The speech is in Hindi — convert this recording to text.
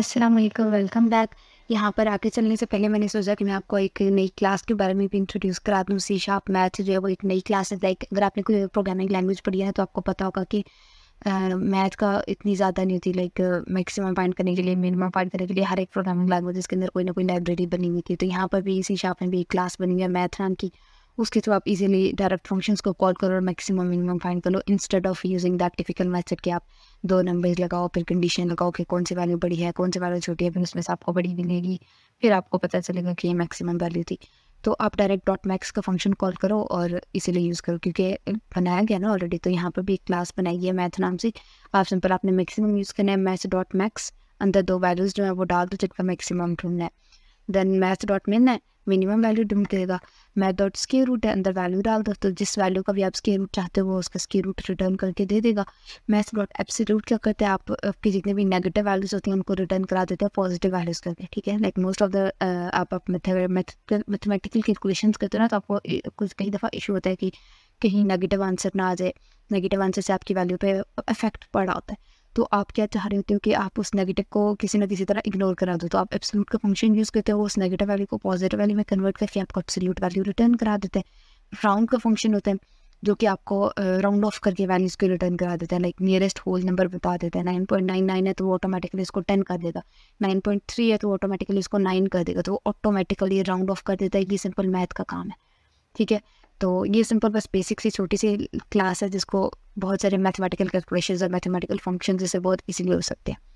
अस्सलाम वालेकुम वेलकम बैक यहाँ पर आके चलने से पहले मैंने सोचा कि मैं आपको एक नई क्लास के बारे में भी इंट्रोड्यूस करा दूँ सी शार्प मैथ जो है वो एक नई क्लास है लाइक अगर आपने कोई प्रोग्रामिंग लैंग्वेज पढ़ी है तो आपको पता होगा कि मैथ का इतनी ज़्यादा नहीं होती लाइक मैक्सिमम फाइंड करने के लिए मिनिमम फाइंड करने के लिए हर एक प्रोग्रामिंग लैंग्वेज के अंदर कोई ना कोई लाइब्रेरी बनी हुई थी तो यहाँ पर भी सी शार्प में भी एक क्लास बनी हुई है मैथ नाम की उसके थ्रू आप इजीली डायरेक्ट फंक्शंस को कॉल करो और मैक्सिमम मिनिमम फाइंड करो instead of using that typical method कि आप दो नंबर्स लगाओ फिर कंडीशन लगाओ कि कौन सी वैल्यू बड़ी है कौन सी वैल्यू छोटी है फिर उसमें से आपको बड़ी मिलेगी फिर आपको पता चलेगा कि ये मैक्सिमम वैल्यू थी तो आप डायरेक्ट डॉट मैक्स का फंक्शन कॉल करो और इसीलिए यूज़ करो क्योंकि बनाया गया ना ऑलरेडी तो यहाँ पर भी एक क्लास बनाई है मैथ नाम से आप सिंपल आपने मैक्सिमम यूज़ करना है मैथ डॉट मैक्स अंदर दो वैल्यूज़ जो है वो डाल दो जिनका मैक्सिमम ढूंढना है देन मैथ डॉट मिन है मिनिमम वैल्यू डिम करेगा मैथड स्के रूट है अंदर वैल्यू डाल दो तो जिस वैल्यू का भी आप स्के रूट चाहते हो वो उसका स्के रूट रिटर्न करके दे देगा मैथ डॉट रूट क्या करते हैं आप जितने भी नेगेटिव वैल्यूज होती हैं उनको रिटर्न करा देते हैं पॉजिटिव वैल्यूज करके ठीक है लाइक मोस्ट ऑफ द आप मैथमेटिकल कैलकुलेशन करते हो ना तो आपको कुछ कई दफ़ा इशू होता है कि कहीं नेगेटिव आंसर ना आ जाए नेगेटिव आंसर से आपकी वैल्यू पर इफेक्ट पड़ा होता है तो आप क्या चाह रहे होते हो कि आप उस नेगेटिव को किसी ना किसी तरह इग्नोर करा दो तो आप एब्सोल्यूट का फंक्शन यूज़ करते हो उस नेगेटिव वैल्यू को पॉजिटिव वैल्यू में कन्वर्ट करके आपको एब्सोल्यूट वैल्यू रिटर्न करा देते हैं राउंड का फंक्शन होता है जो कि आपको राउंड ऑफ करके वैल्यूज़ को रिटर्न करा देते हैं लाइक नियरेस्ट होल नंबर बता देते हैं नाइन पॉइंट नाइन नाइन है तो वो ऑटोमेटिकली इसको टेन कर देगा नाइन पॉइंट थ्री है तो ऑटोमेटिकली इसको नाइन कर देगा तो वो ऑटोमेटिकली राउंड ऑफ कर देता है ये सिंपल मैथ का काम है ठीक है तो ये सिंपल बस बेसिक सी छोटी सी क्लास है जिसको बहुत सारे मैथमेटिकल कैलकुलेशन और मैथमेटिकल फंक्शन जैसे बहुत इजीली हो सकते हैं